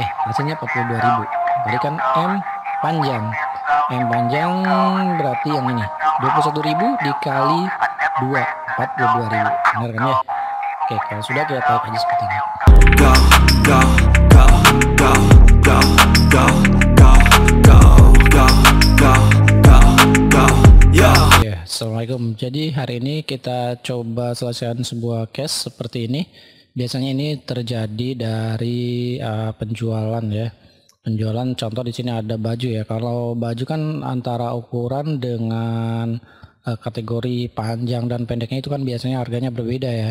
eh hasilnya 42 ribu berikan M panjang M panjang berarti yang ini 21 ribu dikali 2 42 ribu benar kan ya oke kalau sudah kita tarik aja seperti ini go, go, go, go, go, go, Assalamualaikum. Jadi hari ini kita coba selesaikan sebuah case seperti ini. Biasanya ini terjadi dari uh, penjualan ya. Penjualan contoh di sini ada baju ya. Kalau baju kan antara ukuran dengan uh, kategori panjang dan pendeknya itu kan biasanya harganya berbeda ya.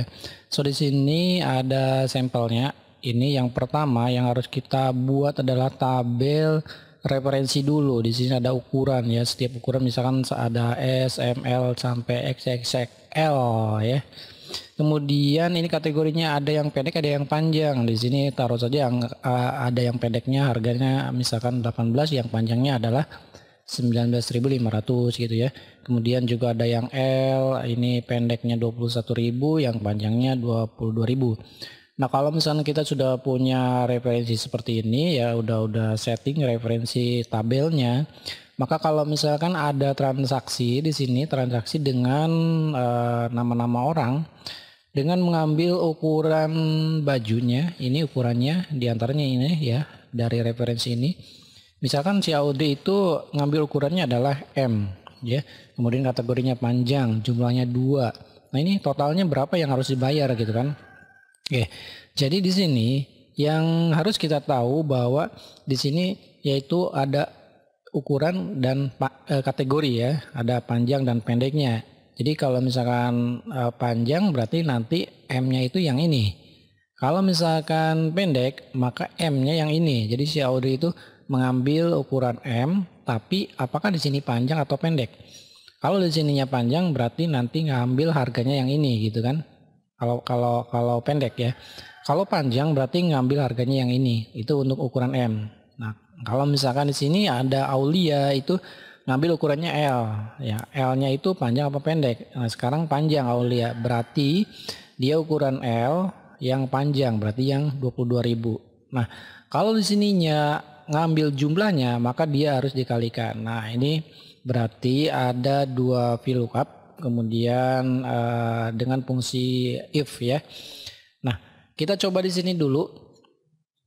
So di sini ada sampelnya. Ini yang pertama yang harus kita buat adalah tabel referensi dulu. Di sini ada ukuran ya. Setiap ukuran misalkan ada S, m, l sampai XXXL ya. Kemudian ini kategorinya ada yang pendek, ada yang panjang. Di sini taruh saja yang eh, ada yang pendeknya harganya misalkan 18, yang panjangnya adalah 19.500 gitu ya. Kemudian juga ada yang L, ini pendeknya 21.000, yang panjangnya 22.000. Nah kalau misalnya kita sudah punya referensi seperti ini ya udah-udah setting referensi tabelnya, maka kalau misalkan ada transaksi di sini transaksi dengan eh, nama-nama e, orang dengan mengambil ukuran bajunya, ini ukurannya diantaranya ini ya dari referensi ini. Misalkan si Audi itu ngambil ukurannya adalah M ya, kemudian kategorinya panjang, jumlahnya dua. Nah ini totalnya berapa yang harus dibayar gitu kan? Oke, jadi di sini yang harus kita tahu bahwa di sini yaitu ada ukuran dan e, kategori ya, ada panjang dan pendeknya. Jadi kalau misalkan e, panjang berarti nanti M-nya itu yang ini. Kalau misalkan pendek maka M-nya yang ini. Jadi si Audrey itu mengambil ukuran M, tapi apakah di sini panjang atau pendek? Kalau di sininya panjang berarti nanti ngambil harganya yang ini gitu kan. Kalau kalau kalau pendek ya. Kalau panjang berarti ngambil harganya yang ini. Itu untuk ukuran M. Nah, kalau misalkan di sini ada Aulia itu ngambil ukurannya L ya L-nya itu panjang apa pendek nah, sekarang panjang Aulia berarti dia ukuran L yang panjang berarti yang 22.000 nah kalau di sininya ngambil jumlahnya maka dia harus dikalikan nah ini berarti ada dua VLOOKUP kemudian uh, dengan fungsi if ya. Nah, kita coba di sini dulu.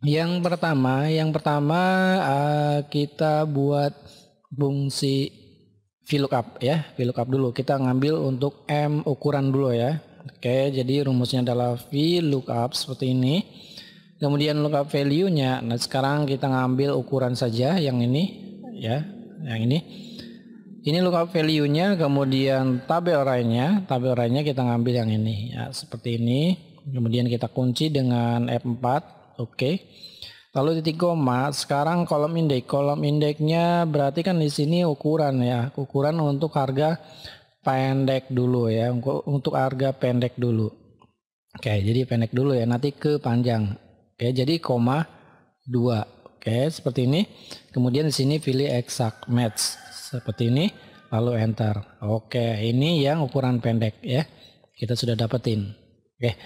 Yang pertama, yang pertama uh, kita buat fungsi VLOOKUP ya, VLOOKUP dulu. Kita ngambil untuk M ukuran dulu ya. Oke, jadi rumusnya adalah VLOOKUP seperti ini. Kemudian lookup value-nya. Nah, sekarang kita ngambil ukuran saja yang ini ya, yang ini. Ini lookup value-nya, kemudian tabel array-nya. Tabel array-nya kita ngambil yang ini, ya, seperti ini. Kemudian kita kunci dengan F4, oke. Okay. Lalu titik koma. Sekarang kolom indeks. Kolom indeksnya berarti kan di sini ukuran ya, ukuran untuk harga pendek dulu ya, untuk harga pendek dulu. Oke, okay, jadi pendek dulu ya, nanti ke panjang. Oke, okay, jadi koma 2. Oke, okay, seperti ini. Kemudian di sini pilih exact match seperti ini lalu enter. Oke, ini yang ukuran pendek ya. Kita sudah dapetin. Oke.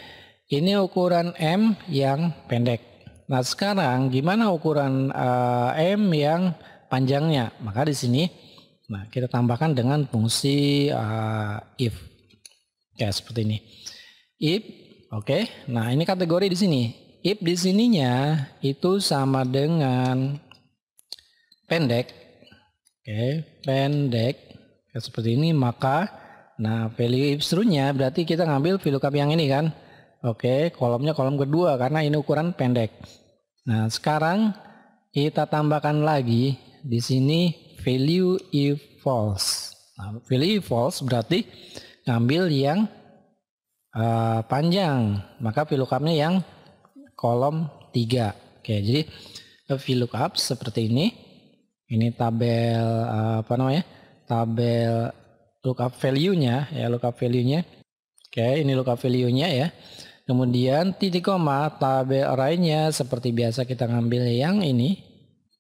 Ini ukuran M yang pendek. Nah, sekarang gimana ukuran uh, M yang panjangnya? Maka di sini nah kita tambahkan dengan fungsi uh, if. Ya, seperti ini. If, oke. Nah, ini kategori di sini. If di sininya itu sama dengan pendek Oke pendek ya, seperti ini maka nah value if true berarti kita ngambil value VLOOKUP yang ini kan oke kolomnya kolom kedua karena ini ukuran pendek nah sekarang kita tambahkan lagi di sini value if false nah, value if false berarti ngambil yang uh, panjang maka VLOOKUP-nya yang kolom 3 oke okay, jadi VLOOKUP seperti ini ini tabel eh, apa namanya tabel lookup value-nya ya lookup value-nya oke ini lookup value-nya ya kemudian titik koma tabel array-nya seperti biasa kita ngambil yang ini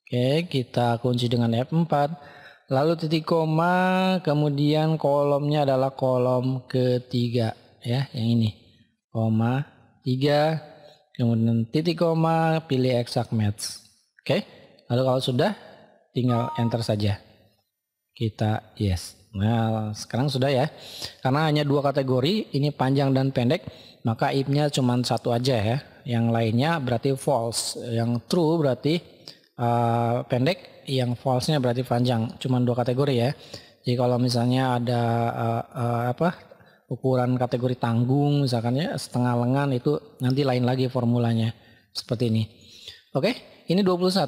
oke kita kunci dengan F4 lalu titik koma kemudian kolomnya adalah kolom ketiga ya yang ini koma tiga kemudian titik koma pilih exact match oke lalu kalau sudah tinggal enter saja. Kita yes. Nah, sekarang sudah ya. Karena hanya dua kategori, ini panjang dan pendek, maka if-nya cuma satu aja ya. Yang lainnya berarti false. Yang true berarti uh, pendek, yang false-nya berarti panjang. Cuma dua kategori ya. Jadi kalau misalnya ada uh, uh, apa ukuran kategori tanggung misalkan ya setengah lengan itu nanti lain lagi formulanya seperti ini. Oke, ini 21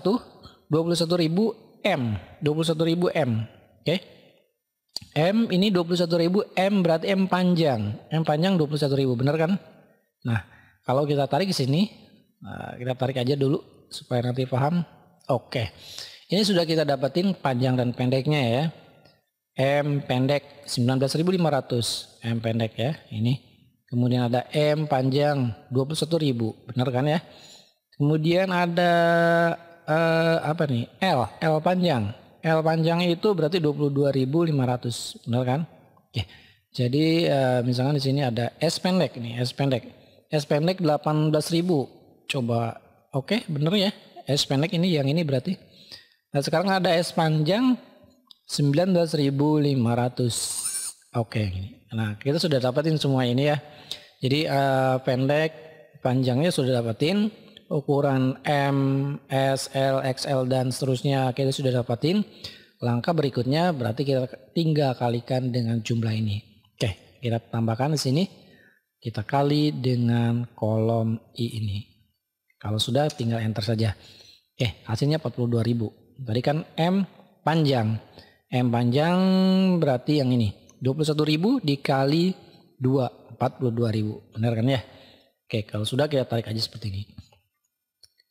21.000 M, 21.000 M, oke. Okay. M ini 21.000 M berarti M panjang. M panjang 21.000, benar kan? Nah, kalau kita tarik ke sini, nah, kita tarik aja dulu supaya nanti paham. Oke. Okay. Ini sudah kita dapetin panjang dan pendeknya ya. M pendek 19.500, M pendek ya, ini. Kemudian ada M panjang 21.000, benar kan ya? Kemudian ada uh, apa nih? L, L panjang. L panjang itu berarti 22.500, benar kan? Oke. Jadi uh, misalkan di sini ada S pendek nih, S pendek. S pendek 18.000. Coba oke, okay, bener ya? S pendek ini yang ini berarti. Nah, sekarang ada S panjang 19.500. Oke, okay. Nah, kita sudah dapatin semua ini ya. Jadi uh, pendek, panjangnya sudah dapatin ukuran M, S, L, XL dan seterusnya kita sudah dapatin. Langkah berikutnya berarti kita tinggal kalikan dengan jumlah ini. Oke, kita tambahkan di sini. Kita kali dengan kolom I ini. Kalau sudah tinggal enter saja. Oke, hasilnya 42.000. Tadi kan M panjang. M panjang berarti yang ini. 21.000 dikali 2, 42.000. Benar kan ya? Oke, kalau sudah kita tarik aja seperti ini.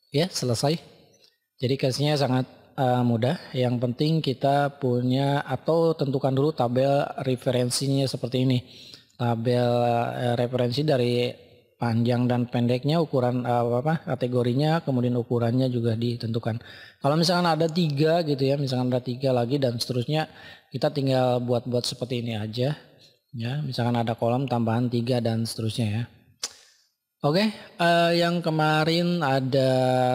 Ya, selesai. Jadi kasusnya sangat uh, mudah. Yang penting kita punya atau tentukan dulu tabel referensinya seperti ini. Tabel uh, referensi dari panjang dan pendeknya, ukuran uh, apa kategorinya, kemudian ukurannya juga ditentukan. Kalau misalkan ada tiga gitu ya, misalkan ada tiga lagi dan seterusnya, kita tinggal buat-buat seperti ini aja. Ya, misalkan ada kolom tambahan tiga dan seterusnya ya. Oke, okay, uh, eh, yang kemarin ada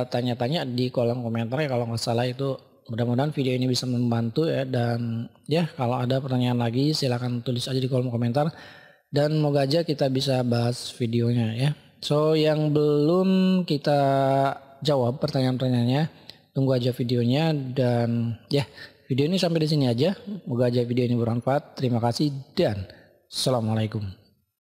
tanya-tanya di kolom komentar ya kalau nggak salah itu mudah-mudahan video ini bisa membantu ya dan ya kalau ada pertanyaan lagi silahkan tulis aja di kolom komentar dan moga aja kita bisa bahas videonya ya. So yang belum kita jawab pertanyaan-pertanyaannya tunggu aja videonya dan ya video ini sampai di sini aja. Moga aja video ini bermanfaat. Terima kasih dan assalamualaikum.